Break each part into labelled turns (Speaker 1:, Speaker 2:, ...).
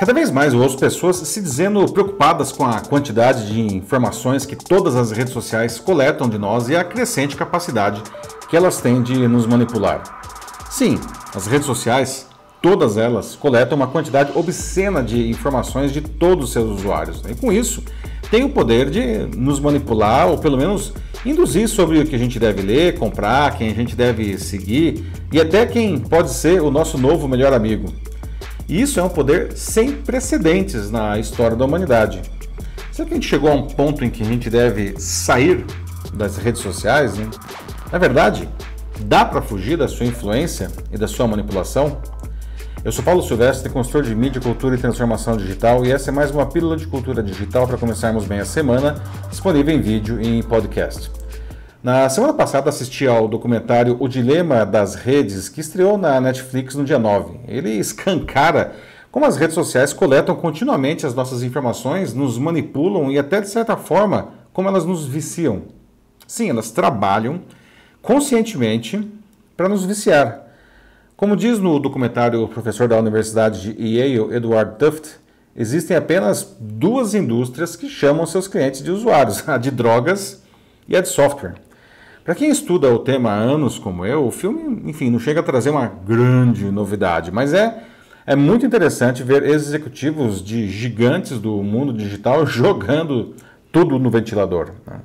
Speaker 1: Cada vez mais eu ouço pessoas se dizendo preocupadas com a quantidade de informações que todas as redes sociais coletam de nós e a crescente capacidade que elas têm de nos manipular. Sim, as redes sociais, todas elas, coletam uma quantidade obscena de informações de todos os seus usuários. Né? E com isso, tem o poder de nos manipular ou pelo menos induzir sobre o que a gente deve ler, comprar, quem a gente deve seguir e até quem pode ser o nosso novo melhor amigo. E isso é um poder sem precedentes na história da humanidade. Será que a gente chegou a um ponto em que a gente deve sair das redes sociais? Na é verdade, dá para fugir da sua influência e da sua manipulação? Eu sou Paulo Silvestre, consultor de mídia, cultura e transformação digital, e essa é mais uma pílula de cultura digital para começarmos bem a semana, disponível em vídeo e em podcast. Na semana passada assisti ao documentário O Dilema das Redes, que estreou na Netflix no dia 9. Ele escancara como as redes sociais coletam continuamente as nossas informações, nos manipulam e até de certa forma como elas nos viciam. Sim, elas trabalham conscientemente para nos viciar. Como diz no documentário o professor da Universidade de Yale, Edward Tuft, existem apenas duas indústrias que chamam seus clientes de usuários, a de drogas e a de software. Para quem estuda o tema há anos como eu, o filme, enfim, não chega a trazer uma grande novidade, mas é é muito interessante ver executivos de gigantes do mundo digital jogando tudo no ventilador. Né?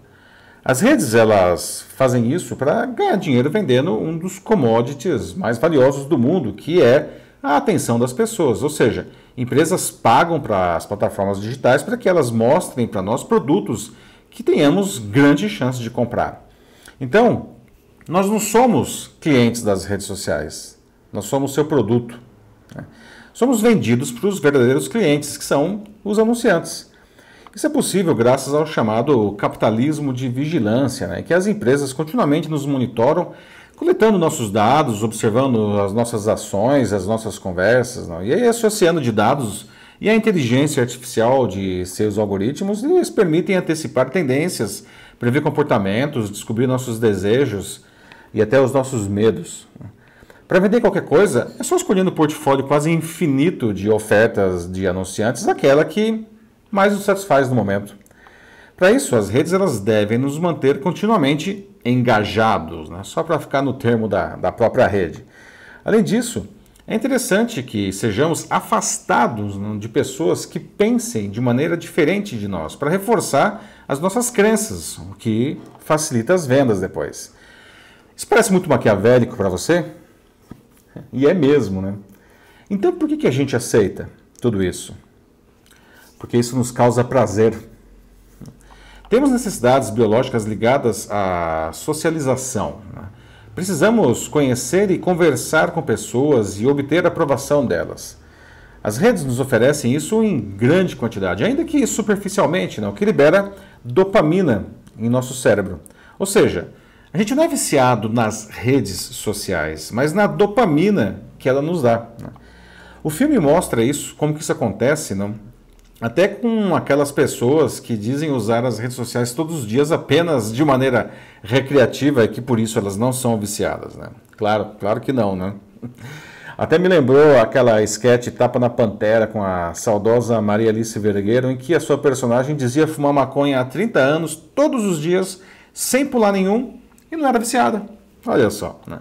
Speaker 1: As redes elas fazem isso para ganhar dinheiro vendendo um dos commodities mais valiosos do mundo, que é a atenção das pessoas. Ou seja, empresas pagam para as plataformas digitais para que elas mostrem para nós produtos que tenhamos grande chance de comprar. Então, nós não somos clientes das redes sociais, nós somos seu produto. Né? Somos vendidos para os verdadeiros clientes, que são os anunciantes. Isso é possível graças ao chamado capitalismo de vigilância, né? que as empresas continuamente nos monitoram, coletando nossos dados, observando as nossas ações, as nossas conversas, é? e aí associando de dados e a inteligência artificial de seus algoritmos, eles permitem antecipar tendências prever comportamentos, descobrir nossos desejos e até os nossos medos. Para vender qualquer coisa, é só escolher no portfólio quase infinito de ofertas de anunciantes aquela que mais nos satisfaz no momento. Para isso, as redes elas devem nos manter continuamente engajados, né? só para ficar no termo da, da própria rede. Além disso, é interessante que sejamos afastados né, de pessoas que pensem de maneira diferente de nós, para reforçar as nossas crenças, o que facilita as vendas depois. Isso parece muito maquiavélico para você? E é mesmo, né? Então por que, a gente aceita tudo isso? Porque isso nos causa prazer. Temos necessidades biológicas ligadas à socialização. Né? Precisamos conhecer e conversar com pessoas e obter a aprovação delas. As redes nos oferecem isso em grande quantidade, ainda que superficialmente, não, né? que libera dopamina em nosso cérebro. Ou seja, a gente não é viciado nas redes sociais, mas na dopamina que ela nos dá. Né? O filme mostra isso, como que isso acontece, não? até com aquelas pessoas que dizem usar as redes sociais todos os dias apenas de maneira recreativa e que por isso elas não são viciadas, né? Claro, claro que não, né? Até me lembrou aquela sketch Tapa na Pantera com a saudosa Maria Alice Vergueiro, em que a sua personagem dizia fumar maconha há 30 anos, todos os dias, sem pular nenhum, e não era viciada. Olha só, né?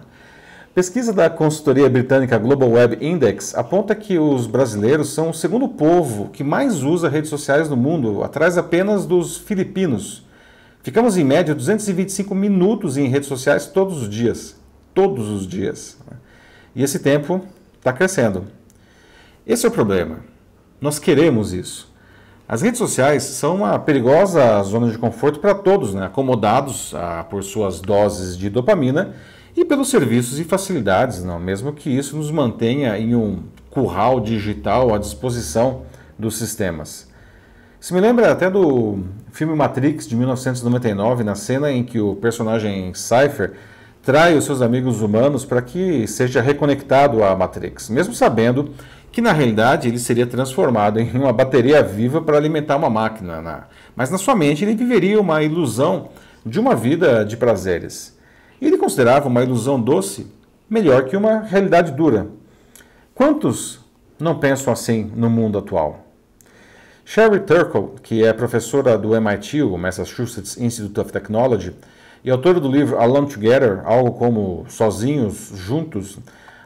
Speaker 1: Pesquisa da consultoria britânica Global Web Index aponta que os brasileiros são o segundo povo que mais usa redes sociais no mundo, atrás apenas dos filipinos. Ficamos em média 225 minutos em redes sociais todos os dias. Todos os dias. E esse tempo está crescendo. Esse é o problema. Nós queremos isso. As redes sociais são uma perigosa zona de conforto para todos, né? acomodados ah, por suas doses de dopamina e pelos serviços e facilidades, não mesmo que isso nos mantenha em um curral digital à disposição dos sistemas. Se me lembra até do filme Matrix de 1999, na cena em que o personagem Cypher trai os seus amigos humanos para que seja reconectado à Matrix, mesmo sabendo que na realidade ele seria transformado em uma bateria viva para alimentar uma máquina. Né? Mas na sua mente ele viveria uma ilusão de uma vida de prazeres. Ele considerava uma ilusão doce melhor que uma realidade dura. Quantos não pensam assim no mundo atual? Sherry Turkle, que é professora do MIT, o Massachusetts Institute of Technology, e autora do livro Alone Together, algo como Sozinhos, Juntos,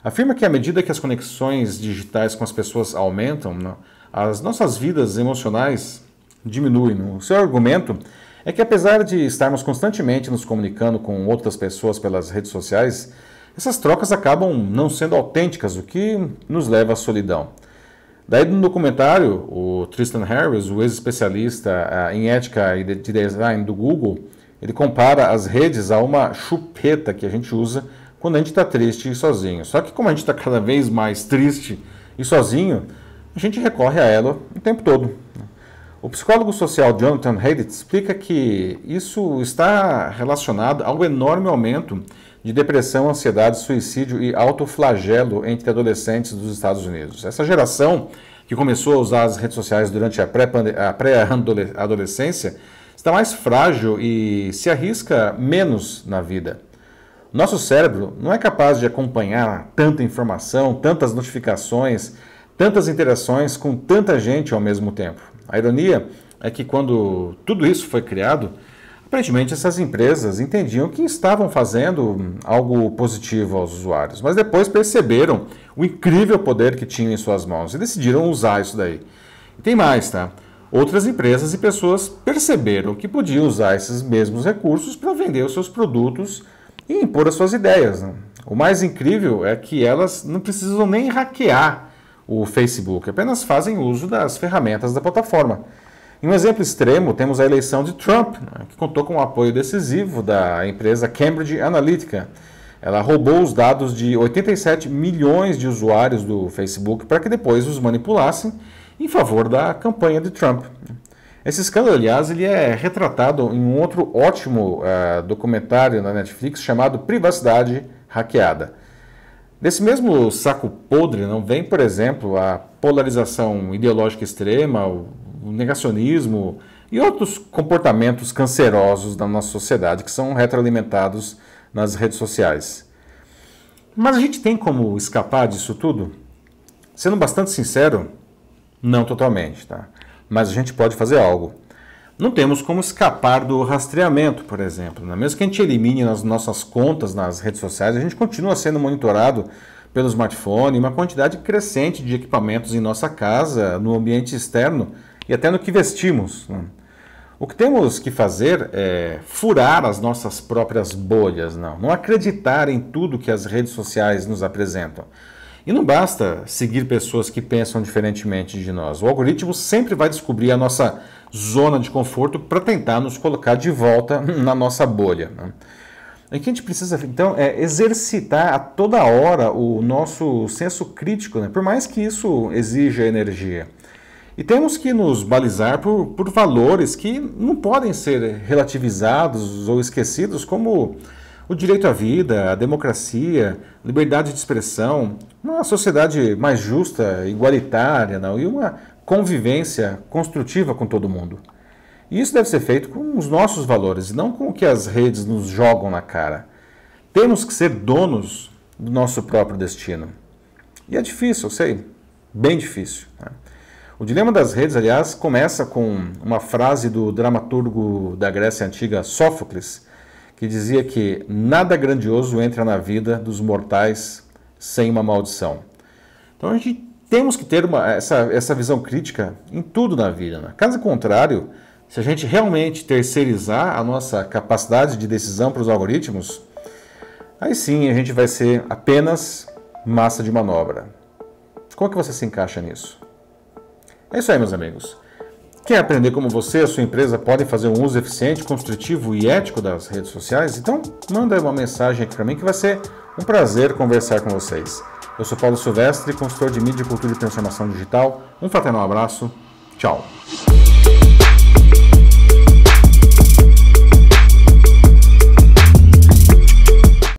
Speaker 1: afirma que à medida que as conexões digitais com as pessoas aumentam, as nossas vidas emocionais diminuem. O seu argumento é que apesar de estarmos constantemente nos comunicando com outras pessoas pelas redes sociais, essas trocas acabam não sendo autênticas, o que nos leva à solidão. Daí no documentário, o Tristan Harris, o ex-especialista ah, em ética e de design do Google, ele compara as redes a uma chupeta que a gente usa quando a gente está triste e sozinho. Só que como a gente está cada vez mais triste e sozinho, a gente recorre a ela o tempo todo. O psicólogo social Jonathan Haidt explica que isso está relacionado ao enorme aumento de depressão, ansiedade, suicídio e autoflagelo entre adolescentes dos Estados Unidos. Essa geração que começou a usar as redes sociais durante a pré-adolescência está mais frágil e se arrisca menos na vida. Nosso cérebro não é capaz de acompanhar tanta informação, tantas notificações, tantas interações com tanta gente ao mesmo tempo. A ironia é que quando tudo isso foi criado, aparentemente essas empresas entendiam que estavam fazendo algo positivo aos usuários, mas depois perceberam o incrível poder que tinham em suas mãos e decidiram usar isso daí. E tem mais, tá? Outras empresas e pessoas perceberam que podiam usar esses mesmos recursos para vender os seus produtos e impor as suas ideias. Né? O mais incrível é que elas não precisam nem hackear o Facebook, apenas fazem uso das ferramentas da plataforma. Em um exemplo extremo, temos a eleição de Trump, né, que contou com o apoio decisivo da empresa Cambridge Analytica. Ela roubou os dados de 87 milhões de usuários do Facebook para que depois os manipulassem em favor da campanha de Trump. Esse escândalo, aliás, ele é retratado em um outro ótimo uh, documentário na Netflix chamado Privacidade Hackeada. Desse mesmo saco podre não vem, por exemplo, a polarização ideológica extrema, o negacionismo e outros comportamentos cancerosos da nossa sociedade que são retroalimentados nas redes sociais. Mas a gente tem como escapar disso tudo? Sendo bastante sincero, não totalmente, tá? Mas a gente pode fazer algo. Não temos como escapar do rastreamento, por exemplo. Né? Mesmo que a gente elimine as nossas contas nas redes sociais, a gente continua sendo monitorado pelo smartphone, uma quantidade crescente de equipamentos em nossa casa, no ambiente externo e até no que vestimos. Né? O que temos que fazer é furar as nossas próprias bolhas, não, não acreditar em tudo que as redes sociais nos apresentam. E não basta seguir pessoas que pensam diferentemente de nós. O algoritmo sempre vai descobrir a nossa zona de conforto para tentar nos colocar de volta na nossa bolha. Né? O que a gente precisa, então, é exercitar a toda hora o nosso senso crítico, né? por mais que isso exija energia. E temos que nos balizar por, por valores que não podem ser relativizados ou esquecidos, como o direito à vida, a democracia, liberdade de expressão, uma sociedade mais justa, igualitária não? e uma convivência construtiva com todo mundo. E isso deve ser feito com os nossos valores e não com o que as redes nos jogam na cara. Temos que ser donos do nosso próprio destino. E é difícil, eu sei, bem difícil. Né? O dilema das redes, aliás, começa com uma frase do dramaturgo da Grécia Antiga, Sófocles, que dizia que nada grandioso entra na vida dos mortais sem uma maldição. Então a gente temos que ter uma, essa, essa visão crítica em tudo na vida. Né? Caso contrário, se a gente realmente terceirizar a nossa capacidade de decisão para os algoritmos, aí sim a gente vai ser apenas massa de manobra. Como é que você se encaixa nisso? É isso aí, meus amigos. Quer aprender como você e a sua empresa podem fazer um uso eficiente, construtivo e ético das redes sociais? Então, manda uma mensagem aqui para mim que vai ser um prazer conversar com vocês. Eu sou Paulo Silvestre, consultor de mídia, cultura e transformação digital. Um fraternal abraço. Tchau.